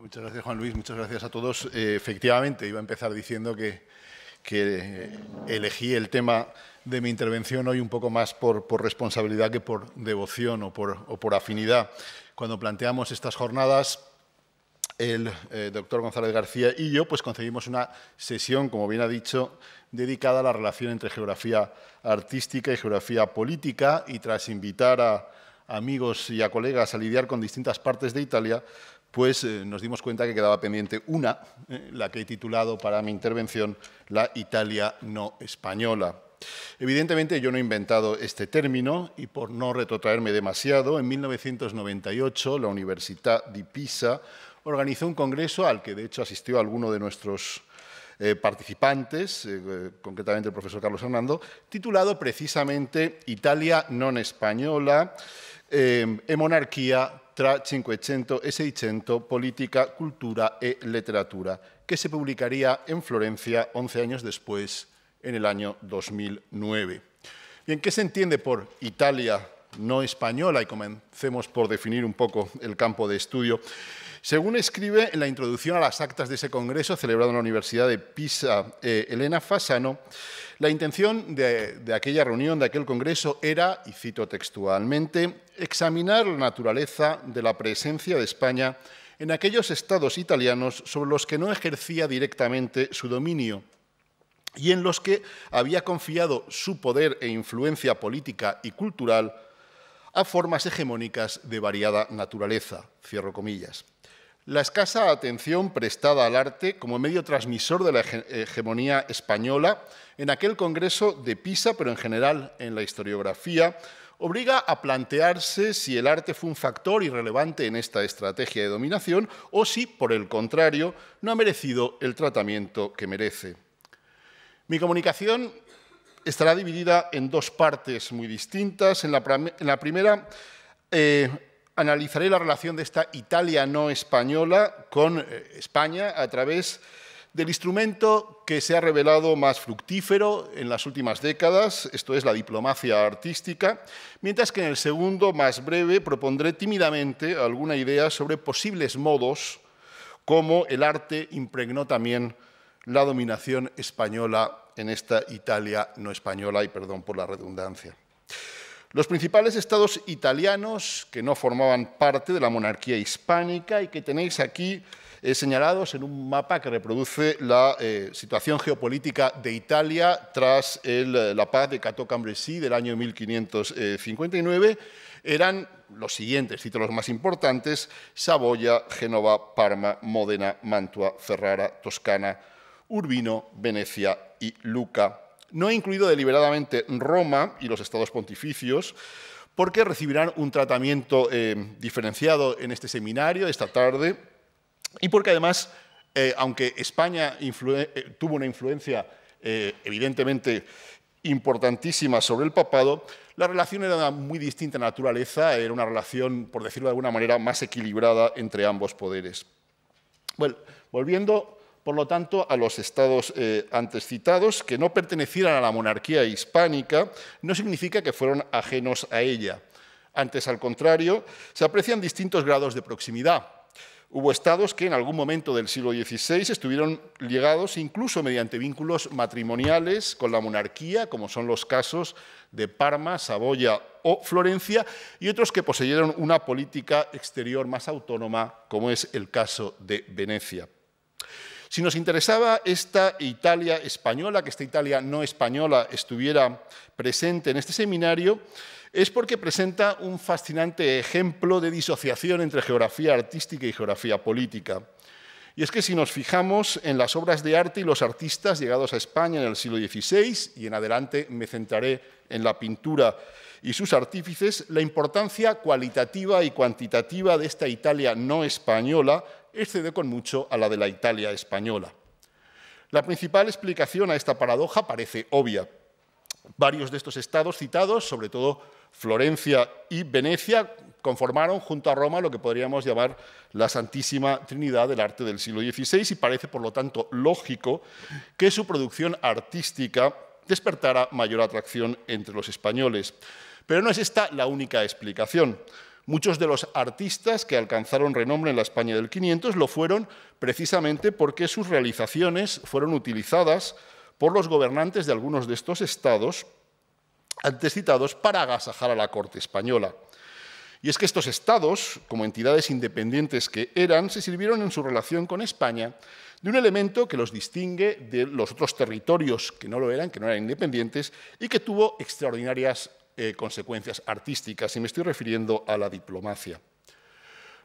Muchas gracias, Juan Luis. Muchas gracias a todos. Eh, efectivamente, iba a empezar diciendo que, que, eh, elegí el tema de mi intervención hoy un poco más por, responsabilidad que por devoción o por, afinidad. Cuando planteamos estas jornadas, el eh, doctor González García y yo pues, concebimos una sesión, como bien ha dicho, dedicada a la relación entre geografía artística y geografía política y tras invitar a amigos y a colegas a lidiar con distintas partes de Italia, pues eh, nos dimos cuenta que quedaba pendiente una, eh, la que he titulado para mi intervención, la Italia no española. Evidentemente yo no he inventado este término y por no retrotraerme demasiado, en 1998 la Universidad di Pisa organizó un congreso al que de hecho asistió alguno de nuestros eh, participantes, concretamente el profesor Carlos Hernando, titulado precisamente Italia non española, en monarquía tra Cinquecento e 600 Política, Cultura e Literatura, que se publicaría en Florencia 11 años después, en el año 2009. Bien, ¿qué se entiende por Italia no española, y comencemos por definir un poco el campo de estudio. Según escribe en la introducción a las actas de ese congreso celebrado en la Universidad de Pisa, eh, Elena Fasano, la intención de aquella reunión, de aquel congreso, era, y cito textualmente, examinar la naturaleza de la presencia de España en aquellos estados italianos sobre los que no ejercía directamente su dominio y en los que había confiado su poder e influencia política y cultural a formas hegemónicas de variada naturaleza. Cierro comillas. La escasa atención prestada al arte como medio transmisor de la hegemonía española en aquel Congreso de Pisa, pero en general en la historiografía, obliga a plantearse si el arte fue un factor irrelevante en esta estrategia de dominación o si, por el contrario, no ha merecido el tratamiento que merece. Mi comunicación estará dividida en dos partes muy distintas. En la, primera eh, analizaré la relación de esta Italia no española con eh, España a través del instrumento que se ha revelado más fructífero en las últimas décadas, esto es la diplomacia artística, mientras que en el segundo, más breve, propondré tímidamente alguna idea sobre posibles modos como el arte impregnó también la dominación española en esta Italia no española, y perdón por la redundancia. Los principales estados italianos que no formaban parte de la monarquía hispánica y que tenéis aquí eh, señalados en un mapa que reproduce la eh, situación geopolítica de Italia tras eh, la paz de Cato Cambresí del año 1559, eran los siguientes los más importantes, Saboya, Génova, Parma, Módena, Mantua, Ferrara, Toscana, Urbino, Venecia y Luca. No he incluido deliberadamente Roma y los estados pontificios, porque recibirán un tratamiento eh, diferenciado en este seminario esta tarde, y porque además, eh, aunque España eh, tuvo una influencia evidentemente importantísima sobre el papado, la relación era de muy distinta naturaleza, era una relación, por decirlo de alguna manera, más equilibrada entre ambos poderes. Bueno, volviendo por lo tanto, a los estados eh, antes citados que no pertenecieran a la monarquía hispánica no significa que fueron ajenos a ella. Antes, al contrario, se aprecian distintos grados de proximidad. Hubo estados que en algún momento del siglo XVI estuvieron ligados incluso mediante vínculos matrimoniales con la monarquía, como son los casos de Parma, Saboya o Florencia, y otros que poseyeron una política exterior más autónoma, como es el caso de Venecia. Si nos interesaba esta Italia española, que esta Italia no española estuviera presente en este seminario, es porque presenta un fascinante ejemplo de disociación entre geografía artística y geografía política. Y es que si nos fijamos en las obras de arte y los artistas llegados a España en el siglo XVI, y en adelante me centraré en la pintura y sus artífices, la importancia cualitativa y cuantitativa de esta Italia no española excede este con mucho a la de la Italia española. La principal explicación a esta paradoja parece obvia. Varios de estos estados citados, sobre todo Florencia y Venecia, conformaron junto a Roma lo que podríamos llamar la Santísima Trinidad del arte del siglo XVI y parece, por lo tanto, lógico que su producción artística despertara mayor atracción entre los españoles. Pero no es esta la única explicación. Muchos de los artistas que alcanzaron renombre en la España del 500 lo fueron precisamente porque sus realizaciones fueron utilizadas por los gobernantes de algunos de estos estados antes citados para agasajar a la corte española. Y es que estos estados, como entidades independientes que eran, se sirvieron en su relación con España de un elemento que los distingue de los otros territorios que no lo eran, que no eran independientes, y que tuvo extraordinarias eh, consecuencias artísticas, y me estoy refiriendo a la diplomacia.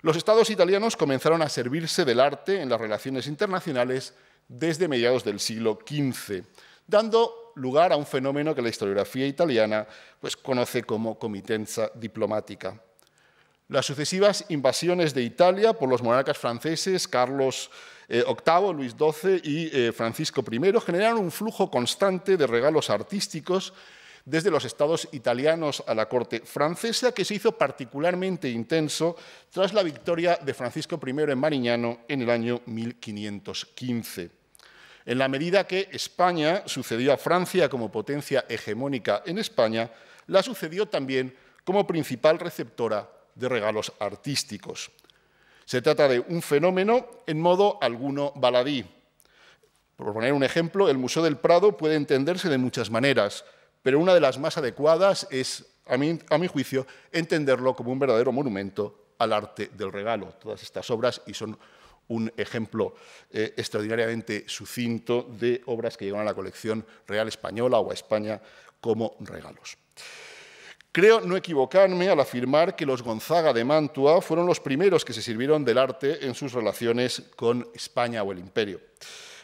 Los estados italianos comenzaron a servirse del arte en las relaciones internacionales desde mediados del siglo XV, dando lugar a un fenómeno que la historiografía italiana pues, conoce como comitenza diplomática. Las sucesivas invasiones de Italia por los monarcas franceses Carlos eh, VIII, Luis XII y eh, Francisco I generaron un flujo constante de regalos artísticos desde los estados italianos a la corte francesa, que se hizo particularmente intenso tras la victoria de Francisco I en Mariñano en el año 1515. En la medida que España sucedió a Francia como potencia hegemónica en España, la sucedió también como principal receptora de regalos artísticos. Se trata de un fenómeno en modo alguno baladí. Por poner un ejemplo, el Museo del Prado puede entenderse de muchas maneras pero una de las más adecuadas es, a mi, juicio, entenderlo como un verdadero monumento al arte del regalo. Todas estas obras, y son un ejemplo eh, extraordinariamente sucinto de obras que llegan a la colección real española o a España como regalos. Creo no equivocarme al afirmar que los Gonzaga de Mantua fueron los primeros que se sirvieron del arte en sus relaciones con España o el imperio.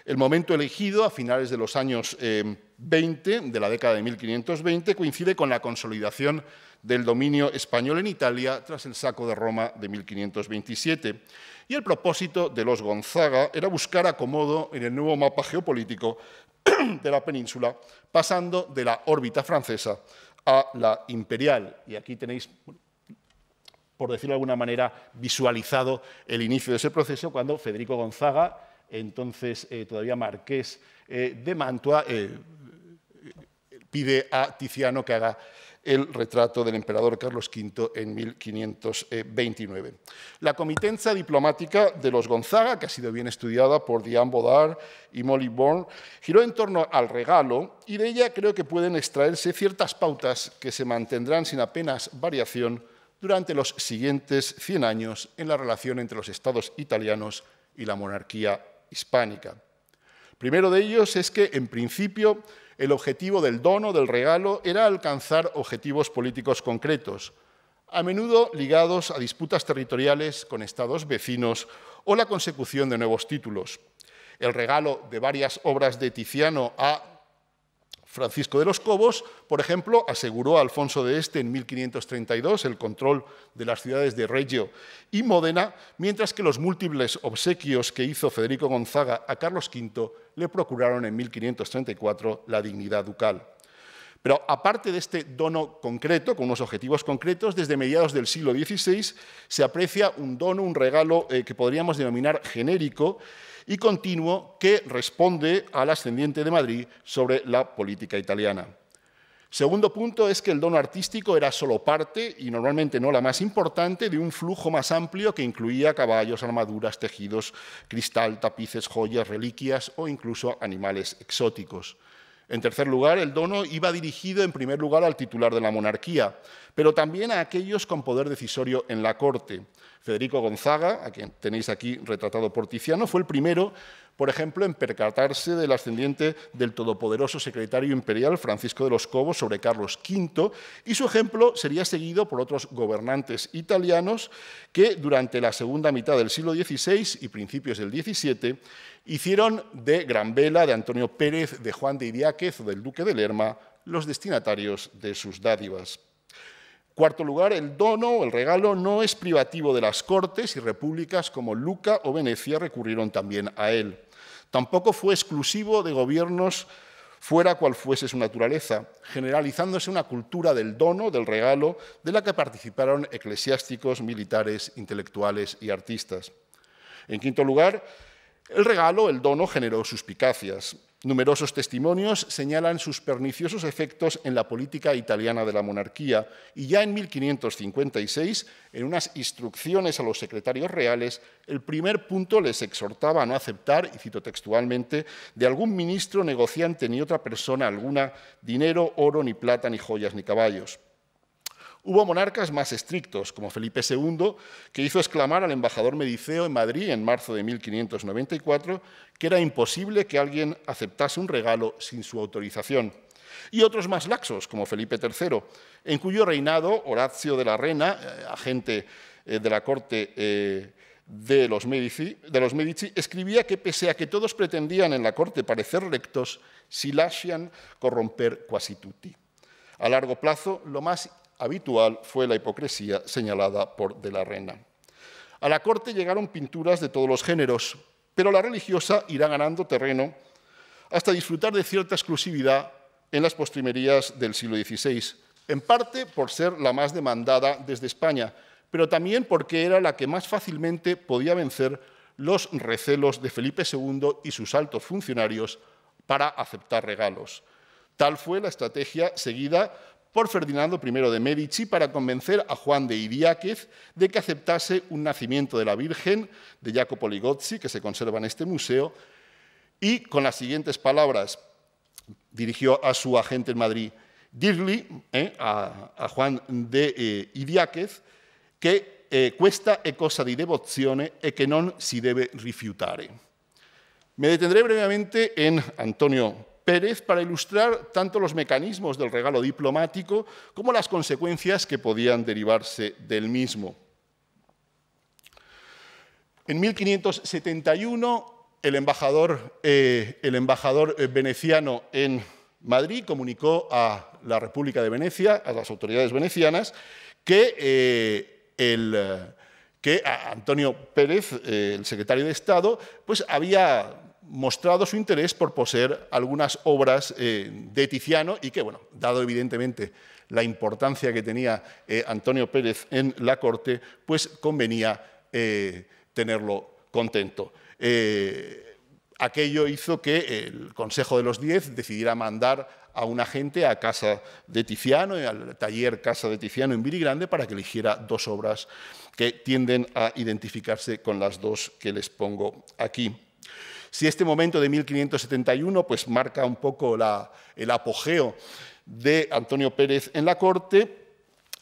El momento elegido, a finales de los años eh, 20, de la década de 1520, coincide con la consolidación del dominio español en Italia tras el saco de Roma de 1527. Y el propósito de los Gonzaga era buscar acomodo en el nuevo mapa geopolítico de la península, pasando de la órbita francesa a la imperial. Y aquí tenéis por decirlo de alguna manera, visualizado el inicio de ese proceso cuando Federico Gonzaga, entonces eh, todavía marqués eh, de Mantua, eh, pide a Tiziano que haga el retrato del emperador Carlos V en 1529. La comitencia diplomática de los Gonzaga, que ha sido bien estudiada por Diane Bodard y Molly Bourne, giró en torno al regalo y de ella creo que pueden extraerse ciertas pautas que se mantendrán sin apenas variación durante los siguientes 100 años en la relación entre los estados italianos y la monarquía hispánica primero de ellos es que, en principio, el objetivo del dono, del regalo, era alcanzar objetivos políticos concretos, a menudo ligados a disputas territoriales con estados vecinos o la consecución de nuevos títulos. El regalo de varias obras de Tiziano a Francisco de los Cobos, por ejemplo, aseguró a Alfonso de Este en 1532 el control de las ciudades de Reggio y Módena, mientras que los múltiples obsequios que hizo Federico Gonzaga a Carlos V le procuraron en 1534 la dignidad ducal. Pero aparte de este dono concreto, con unos objetivos concretos, desde mediados del siglo XVI se aprecia un dono, un regalo eh, que podríamos denominar genérico, y continuo que responde al ascendiente de Madrid sobre la política italiana. Segundo punto es que el dono artístico era solo parte, y normalmente no la más importante, de un flujo más amplio que incluía caballos, armaduras, tejidos, cristal, tapices, joyas, reliquias o incluso animales exóticos. En tercer lugar, el dono iba dirigido en primer lugar al titular de la monarquía, pero también a aquellos con poder decisorio en la corte. Federico Gonzaga, a quien tenéis aquí retratado por Tiziano, fue el primero por ejemplo, en percatarse del ascendiente del todopoderoso secretario imperial Francisco de los Cobos sobre Carlos V, y su ejemplo sería seguido por otros gobernantes italianos que durante la segunda mitad del siglo XVI y principios del XVII hicieron de gran vela de Antonio Pérez, de Juan de Idiáquez o del duque de Lerma los destinatarios de sus dádivas. Cuarto lugar, el dono o el regalo no es privativo de las cortes y repúblicas como Luca o Venecia recurrieron también a él. Tampoco fue exclusivo de gobiernos fuera cual fuese su naturaleza, generalizándose una cultura del dono, del regalo, de la que participaron eclesiásticos, militares, intelectuales y artistas. En quinto lugar, el regalo, el dono, generó suspicacias. Numerosos testimonios señalan sus perniciosos efectos en la política italiana de la monarquía y ya en 1556, en unas instrucciones a los secretarios reales, el primer punto les exhortaba a no aceptar, y cito textualmente, de algún ministro, negociante ni otra persona alguna dinero, oro, ni plata, ni joyas, ni caballos. Hubo monarcas más estrictos, como Felipe II, que hizo exclamar al embajador Mediceo en Madrid en marzo de 1594 que era imposible que alguien aceptase un regalo sin su autorización. Y otros más laxos, como Felipe III, en cuyo reinado Horacio de la Reina, eh, agente eh, de la corte eh, de los, Medici, de los escribía que pese a que todos pretendían en la corte parecer rectos, si corromper quasi tutti. A largo plazo, lo más Habitual fue la hipocresía señalada por de la Reina. A la corte llegaron pinturas de todos los géneros, pero la religiosa irá ganando terreno hasta disfrutar de cierta exclusividad en las postrimerías del siglo XVI, en parte por ser la más demandada desde España, pero también porque era la que más fácilmente podía vencer los recelos de Felipe II y sus altos funcionarios para aceptar regalos. Tal fue la estrategia seguida por Ferdinando I de Medici para convencer a Juan de Idiáquez de que aceptase un nacimiento de la Virgen de Jacopo Ligozzi, que se conserva en este museo, y con las siguientes palabras dirigió a su agente en Madrid, Dirli, eh, a, Juan de eh, Idiáquez, que cuesta eh, e cosa di devozione e che non si debe rifiutare. Me detendré brevemente en Antonio Pérez para ilustrar tanto los mecanismos del regalo diplomático como las consecuencias que podían derivarse del mismo. En 1571, el embajador, eh, el embajador eh, veneciano en Madrid comunicó a la República de Venecia, a las autoridades venecianas, que, eh, el, que Antonio Pérez, el secretario de Estado, pues había mostrado su interés por poseer algunas obras eh, de Tiziano y que, bueno, dado evidentemente la importancia que tenía eh, Antonio Pérez en la corte, pues convenía eh, tenerlo contento. aquello hizo que el Consejo de los Diez decidiera mandar a un agente a casa de Tiziano, al taller Casa de Tiziano en Virigrande, para que eligiera dos obras que tienden a identificarse con las dos que les pongo aquí. Si este momento de 1571 pues marca un poco el apogeo de Antonio Pérez en la corte,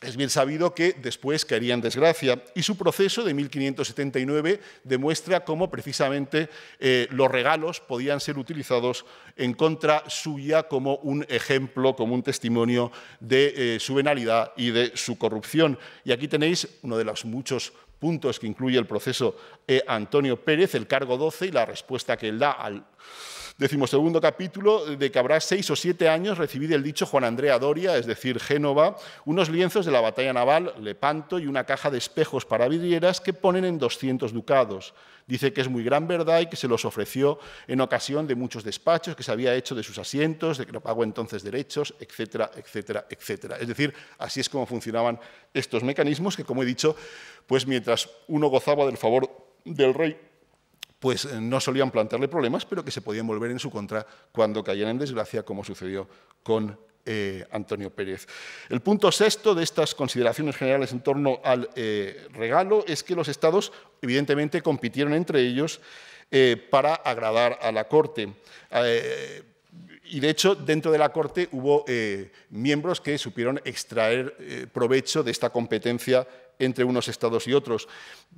es bien sabido que después caería en desgracia y su proceso de 1579 demuestra cómo precisamente eh, los regalos podían ser utilizados en contra suya como un ejemplo, como un testimonio de eh, su venalidad y de su corrupción. Y aquí tenéis uno de los muchos puntos que incluye el proceso eh, Antonio Pérez, el cargo 12 y la respuesta que él da al segundo capítulo, de que habrá seis o siete años recibí del dicho Juan Andrea Doria, es decir, Génova, unos lienzos de la batalla naval, Lepanto, y una caja de espejos para vidrieras que ponen en 200 ducados. Dice que es muy gran verdad y que se los ofreció en ocasión de muchos despachos que se había hecho de sus asientos, de que no pagó entonces derechos, etcétera, etcétera, etcétera. Es decir, así es como funcionaban estos mecanismos que, como he dicho, pues mientras uno gozaba del favor del rey pues eh, no solían plantearle problemas, pero que se podían volver en su contra cuando caían en desgracia, como sucedió con eh, Antonio Pérez. El punto sexto de estas consideraciones generales en torno al eh, regalo es que los estados, evidentemente, compitieron entre ellos para agradar a la corte. y de hecho, dentro de la corte hubo miembros que supieron extraer provecho de esta competencia entre unos estados y otros.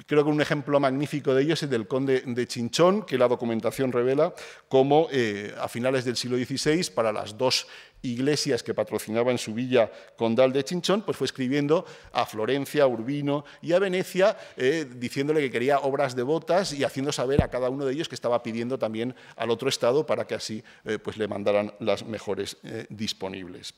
Creo que un ejemplo magnífico de ello es el del conde de Chinchón, que la documentación revela cómo eh, a finales del siglo XVI, para las dos iglesias que patrocinaba en su villa condal de Chinchón, pues fue escribiendo a Florencia, a Urbino y a Venecia, eh, diciéndole que quería obras devotas y haciendo saber a cada uno de ellos que estaba pidiendo también al otro Estado para que así eh, pues le mandaran las mejores disponibles.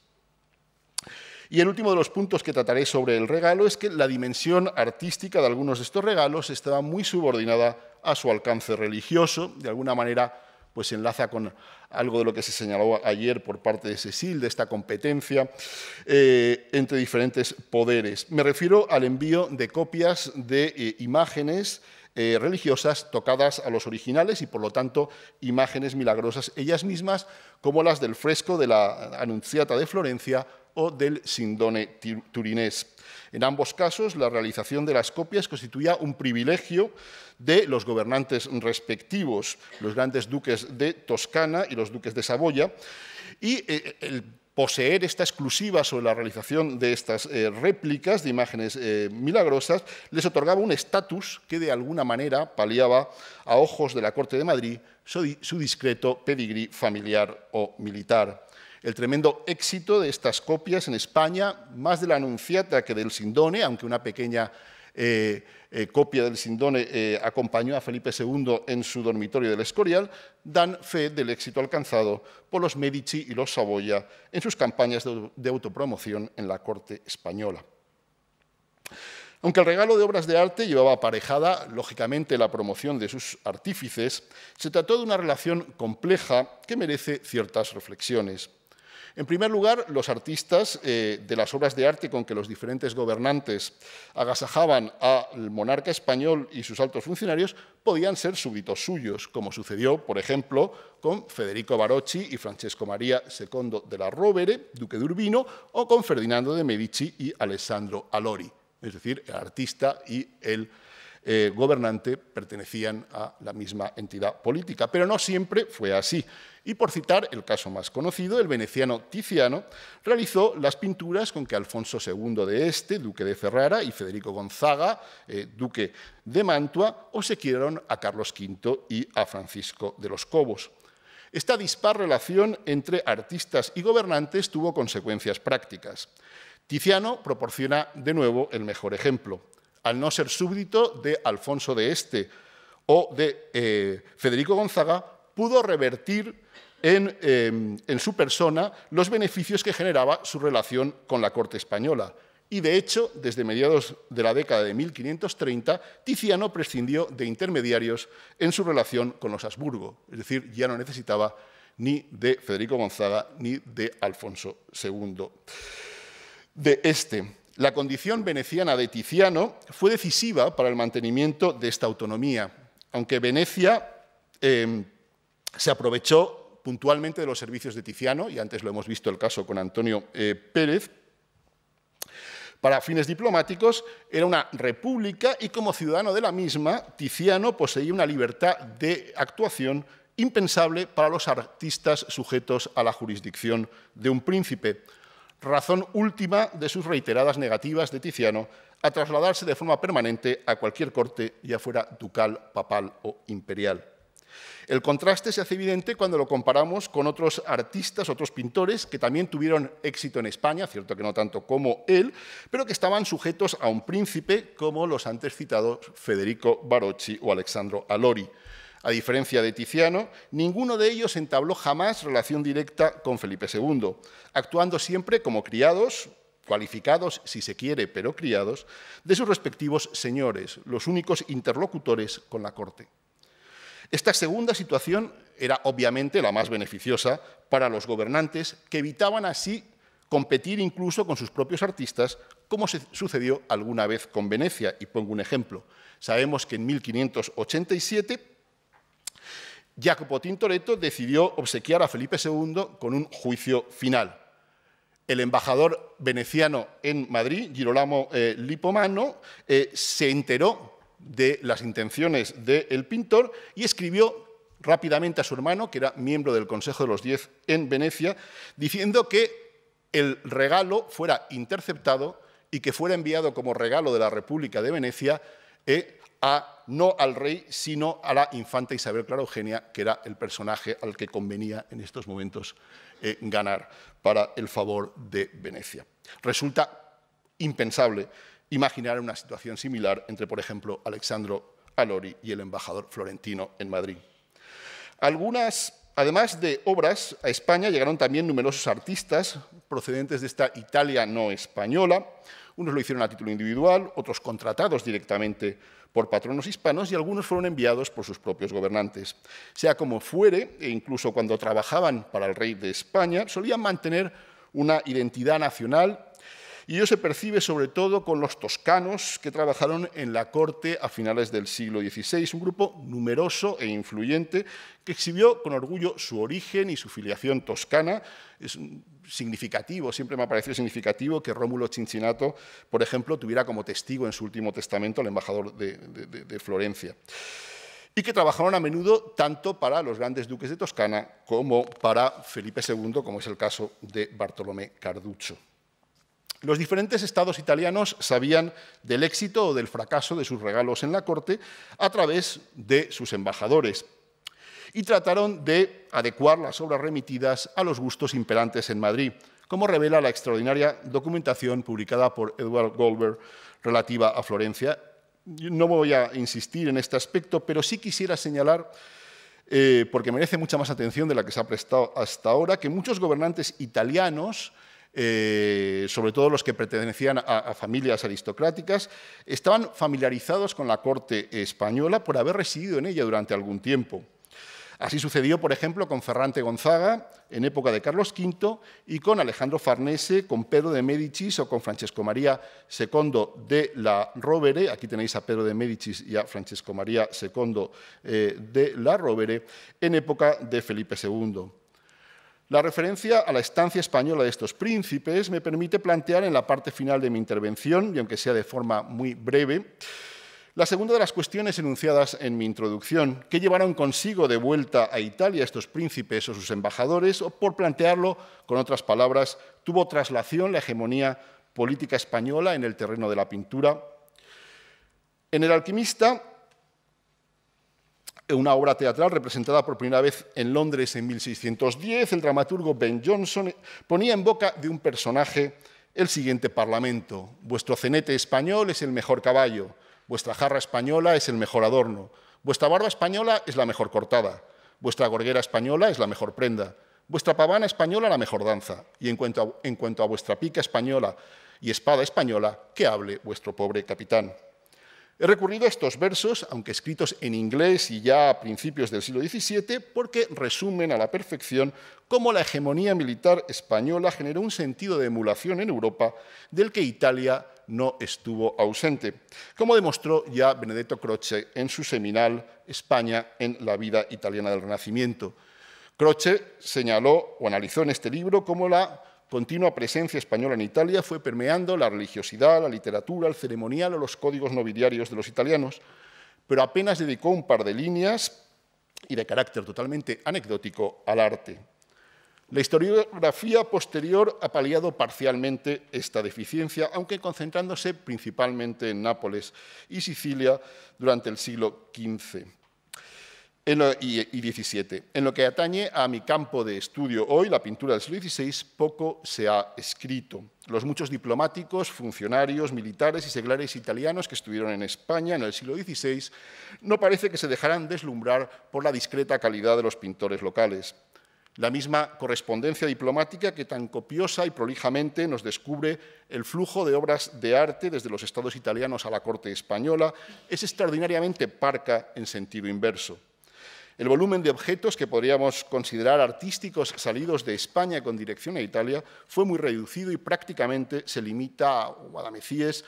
Y el último de los puntos que trataré sobre el regalo es que la dimensión artística de algunos de estos regalos estaba muy subordinada a su alcance religioso, de alguna manera pues enlaza con algo de lo que se señaló ayer por parte de Cecil, de esta competencia eh, entre diferentes poderes. Me refiero al envío de copias de eh, imágenes eh, religiosas tocadas a los originales y, por lo tanto, imágenes milagrosas ellas mismas, como las del fresco de la Anunciata de Florencia o del Sindone turinés. En ambos casos, la realización de las copias constituía un privilegio de los gobernantes respectivos, los grandes duques de Toscana y los duques de Saboya, y eh, el poseer esta exclusiva sobre la realización de estas eh, réplicas de imágenes eh, milagrosas les otorgaba un estatus que de alguna manera paliaba a ojos de la Corte de Madrid su, su discreto pedigrí familiar o militar. El tremendo éxito de estas copias en España, más de la Anunciata que del Sindone, aunque una pequeña eh, eh, copia del Sindone eh, acompañó a Felipe II en su dormitorio del Escorial, dan fe del éxito alcanzado por los Medici y los Saboya en sus campañas de autopromoción en la corte española. Aunque el regalo de obras de arte llevaba aparejada, lógicamente, la promoción de sus artífices, se trató de una relación compleja que merece ciertas reflexiones. En primer lugar, los artistas eh, de las obras de arte con que los diferentes gobernantes agasajaban al monarca español y sus altos funcionarios podían ser súbditos suyos, como sucedió, por ejemplo, con Federico Barocci y Francesco María II de la Rovere, duque de Urbino, o con Ferdinando de Medici y Alessandro Alori, es decir, el artista y el eh, gobernante pertenecían a la misma entidad política. Pero no siempre fue así. Y por citar el caso más conocido, el veneciano Tiziano realizó las pinturas con que Alfonso II de Este, duque de Ferrara, y Federico Gonzaga, eh, duque de Mantua, obsequiaron a Carlos V y a Francisco de los Cobos. Esta dispar relación entre artistas y gobernantes tuvo consecuencias prácticas. Tiziano proporciona de nuevo el mejor ejemplo al no ser súbdito de Alfonso de Este o de eh, Federico Gonzaga, pudo revertir en, em, en su persona los beneficios que generaba su relación con la corte española. Y de hecho, desde mediados de la década de 1530, Tiziano prescindió de intermediarios en su relación con los Habsburgo, es decir, ya no necesitaba ni de Federico Gonzaga ni de Alfonso II de este. La condición veneciana de Tiziano fue decisiva para el mantenimiento de esta autonomía, aunque Venecia em, se aprovechó puntualmente de los servicios de Tiziano, y antes lo hemos visto el caso con Antonio eh, Pérez, para fines diplomáticos, era una república y como ciudadano de la misma, Tiziano poseía una libertad de actuación impensable para los artistas sujetos a la jurisdicción de un príncipe razón última de sus reiteradas negativas de Tiziano a trasladarse de forma permanente a cualquier corte, ya fuera ducal, papal o imperial. El contraste se hace evidente cuando lo comparamos con otros artistas, otros pintores que también tuvieron éxito en España, cierto que no tanto como él, pero que estaban sujetos a un príncipe como los antes citados Federico Barocci o Alexandro Alori. A diferencia de Tiziano, ninguno de ellos entabló jamás relación directa con Felipe II, actuando siempre como criados, cualificados si se quiere, pero criados, de sus respectivos señores, los únicos interlocutores con la corte. Esta segunda situación era obviamente la más beneficiosa para los gobernantes, que evitaban así competir incluso con sus propios artistas, como se sucedió alguna vez con Venecia. Y pongo un ejemplo. Sabemos que en 1587 Jacopo Tintoretto decidió obsequiar a Felipe II con un juicio final. El embajador veneciano en Madrid, Girolamo eh, Lipomano, eh, se enteró de las intenciones del pintor y escribió rápidamente a su hermano, que era miembro del Consejo de los Diez en Venecia, diciendo que el regalo fuera interceptado y que fuera enviado como regalo de la República de Venecia eh, a no al rey, sino a la infanta Isabel Clara Eugenia, que era el personaje al que convenía en estos momentos eh, ganar para el favor de Venecia. Resulta impensable imaginar una situación similar entre, por ejemplo, Alexandro Alori y el embajador florentino en Madrid. Algunas, además de obras, a España llegaron también numerosos artistas procedentes de esta Italia no española. Unos lo hicieron a título individual, otros contratados directamente por patronos hispanos y algunos fueron enviados por sus propios gobernantes. Sea como fuere, e incluso cuando trabajaban para el rey de España, solían mantener una identidad nacional y ello se percibe sobre todo con los toscanos que trabajaron en la corte a finales del siglo XVI, un grupo numeroso e influyente que exhibió con orgullo su origen y su filiación toscana. Es significativo, siempre me ha parecido significativo que Rómulo Cincinnato, por ejemplo, tuviera como testigo en su último testamento al embajador de, de Florencia y que trabajaron a menudo tanto para los grandes duques de Toscana como para Felipe II, como es el caso de Bartolomé Carducho. Los diferentes estados italianos sabían del éxito o del fracaso de sus regalos en la corte a través de sus embajadores y trataron de adecuar las obras remitidas a los gustos imperantes en Madrid, como revela la extraordinaria documentación publicada por Edward Goldberg relativa a Florencia. No voy a insistir en este aspecto, pero sí quisiera señalar eh, porque merece mucha más atención de la que se ha prestado hasta ahora, que muchos gobernantes italianos eh, sobre todo los que pertenecían a, familias aristocráticas, estaban familiarizados con la corte española por haber residido en ella durante algún tiempo. Así sucedió, por ejemplo, con Ferrante Gonzaga en época de Carlos V y con Alejandro Farnese, con Pedro de Médicis o con Francesco María II de la Rovere. Aquí tenéis a Pedro de Médicis y a Francesco María II eh, de la Rovere en época de Felipe II. La referencia a la estancia española de estos príncipes me permite plantear en la parte final de mi intervención, y aunque sea de forma muy breve, la segunda de las cuestiones enunciadas en mi introducción, ¿qué llevaron consigo de vuelta a Italia estos príncipes o sus embajadores? O por plantearlo con otras palabras, ¿tuvo traslación la hegemonía política española en el terreno de la pintura? En El alquimista, una obra teatral representada por primera vez en Londres en 1610, el dramaturgo Ben Jonson ponía en boca de un personaje el siguiente parlamento. Vuestro cenete español es el mejor caballo, vuestra jarra española es el mejor adorno, vuestra barba española es la mejor cortada, vuestra gorguera española es la mejor prenda, vuestra pavana española la mejor danza, y en cuanto a vuestra pica española y espada española, que hable vuestro pobre capitán. He recurrido a estos versos, aunque escritos en inglés y ya a principios del siglo XVII, porque resumen a la perfección cómo la hegemonía militar española generó un sentido de emulación en Europa del que Italia no estuvo ausente, como demostró ya Benedetto Croce en su seminal España en la vida italiana del Renacimiento. Croce señaló o analizó en este libro cómo la continua presencia española en Italia fue permeando la religiosidad, la literatura, el ceremonial o los códigos nobiliarios de los italianos, pero apenas dedicó un par de líneas y de carácter totalmente anecdótico al arte. La historiografía posterior ha paliado parcialmente esta deficiencia, aunque concentrándose principalmente en Nápoles y Sicilia durante el siglo XV. En lo, y, 17. En lo que atañe a mi campo de estudio hoy, la pintura del siglo XVI, poco se ha escrito. Los muchos diplomáticos, funcionarios, militares y seglares italianos que estuvieron en España en el siglo XVI no parece que se dejaran deslumbrar por la discreta calidad de los pintores locales. La misma correspondencia diplomática que tan copiosa y prolijamente nos descubre el flujo de obras de arte desde los estados italianos a la corte española es extraordinariamente parca en sentido inverso. El volumen de objetos que podríamos considerar artísticos salidos de España con dirección a Italia fue muy reducido y prácticamente se limita a guadamecíes,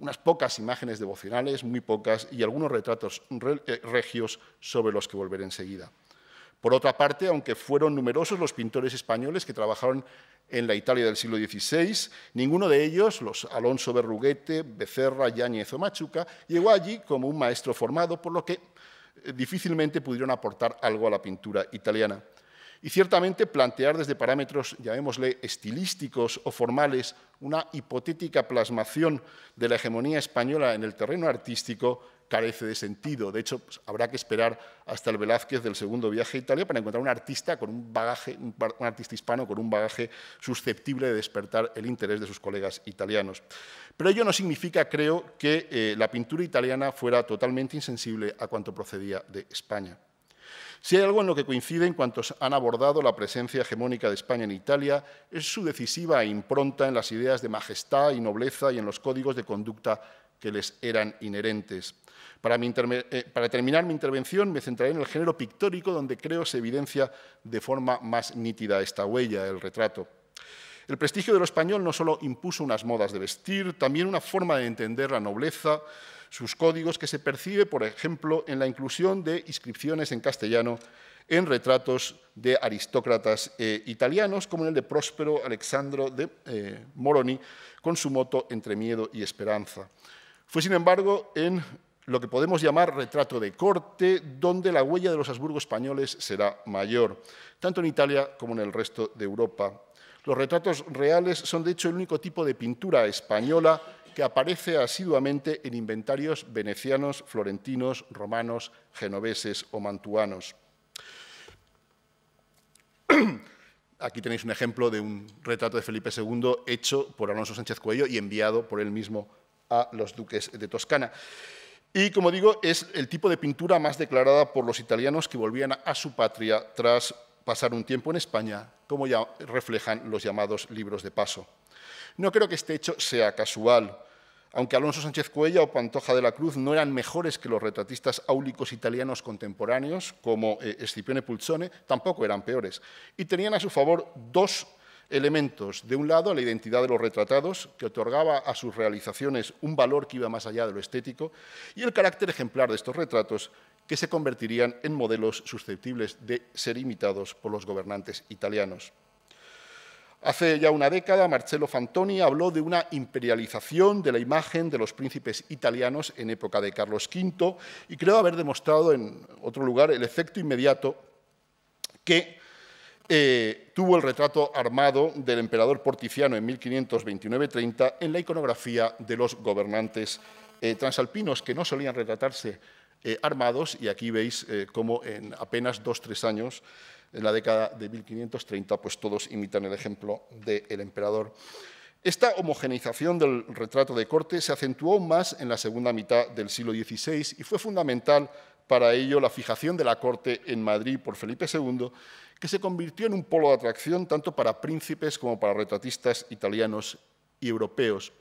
unas pocas imágenes devocionales, muy pocas, y algunos retratos eh, regios sobre los que volveré enseguida. Por otra parte, aunque fueron numerosos los pintores españoles que trabajaron en la Italia del siglo XVI, ninguno de ellos, los Alonso Berruguete, Becerra, Yáñez o Machuca, llegó allí como un maestro formado, por lo que eh, difícilmente pudieron aportar algo a la pintura italiana. Y ciertamente plantear desde parámetros, llamémosle, estilísticos o formales, una hipotética plasmación de la hegemonía española en el terreno artístico carece de sentido. De hecho, pues, habrá que esperar hasta el Velázquez del segundo viaje a Italia para encontrar un artista con un bagaje, un, artista hispano con un bagaje susceptible de despertar el interés de sus colegas italianos. Pero ello no significa, creo, que eh, la pintura italiana fuera totalmente insensible a cuanto procedía de España. Si hay algo en lo que en cuantos han abordado la presencia hegemónica de España en Italia, es su decisiva e impronta en las ideas de majestad y nobleza y en los códigos de conducta que les eran inherentes. Eh, para, terminar mi intervención me centraré en el género pictórico donde creo se evidencia de forma más nítida esta huella, el retrato. El prestigio de lo español no solo impuso unas modas de vestir, también una forma de entender la nobleza, sus códigos que se percibe, por ejemplo, en la inclusión de inscripciones en castellano en retratos de aristócratas eh, italianos, como en el de Próspero Alexandro de eh, Moroni, con su moto entre miedo y esperanza. Fue, sin embargo, en lo que podemos llamar retrato de corte, donde la huella de los Habsburgo españoles será mayor, tanto en Italia como en el resto de Europa. Los retratos reales son, de hecho, el único tipo de pintura española que aparece asiduamente en inventarios venecianos, florentinos, romanos, genoveses o mantuanos. Aquí tenéis un ejemplo de un retrato de Felipe II hecho por Alonso Sánchez Cuello y enviado por él mismo a los duques de Toscana. Y como digo, es el tipo de pintura más declarada por los italianos que volvían a su patria tras pasar un tiempo en España, como ya reflejan los llamados libros de paso. No creo que este hecho sea casual. Aunque Alonso Sánchez Cuella o Pantoja de la Cruz no eran mejores que los retratistas áulicos italianos contemporáneos, como Escipione eh, Pulzone, tampoco eran peores. Y tenían a su favor dos elementos. De un lado, la identidad de los retratados, que otorgaba a sus realizaciones un valor que iba más allá de lo estético, y el carácter ejemplar de estos retratos, que se convertirían en modelos susceptibles de ser imitados por los gobernantes italianos. Hace ya una década, Marcello Fantoni habló de una imperialización de la imagen de los príncipes italianos en época de Carlos V y creo haber demostrado en otro lugar el efecto inmediato que eh, tuvo el retrato armado del emperador Porticiano en 1529-30 en la iconografía de los gobernantes eh, transalpinos que no solían retratarse eh, armados y aquí veis cómo en apenas dos, tres años, en la década de 1530, pues todos imitan el ejemplo del emperador. Esta homogeneización del retrato de corte se acentuó más en la segunda mitad del siglo XVI y fue fundamental para ello la fijación de la corte en Madrid por Felipe II que se convirtió en un polo de atracción tanto para príncipes como para retratistas italianos y europeos.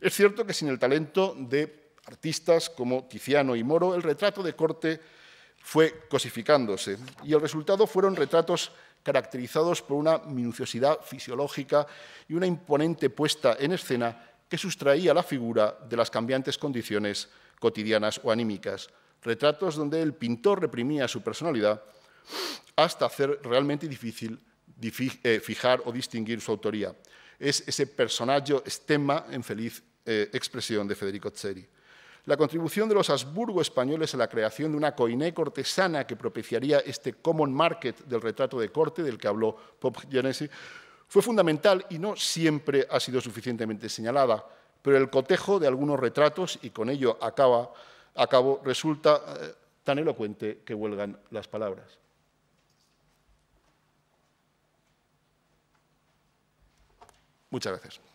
Es cierto que sin el talento de artistas como Tiziano y Moro, el retrato de corte fue cosificándose y el resultado fueron retratos caracterizados por una minuciosidad fisiológica y una imponente puesta en escena que sustraía la figura de las cambiantes condiciones cotidianas o anímicas. Retratos donde el pintor reprimía su personalidad hasta hacer realmente difícil eh, fijar o distinguir su autoría. Es ese personaje estema en feliz eh, expresión de Federico Zeri. La contribución de los Habsburgo españoles a la creación de una coiné cortesana que propiciaría este common market del retrato de corte del que habló Pop Genesi fue fundamental y no siempre ha sido suficientemente señalada, pero el cotejo de algunos retratos, y con ello acaba, acabo, resulta eh, tan elocuente que huelgan las palabras. Muchas gracias.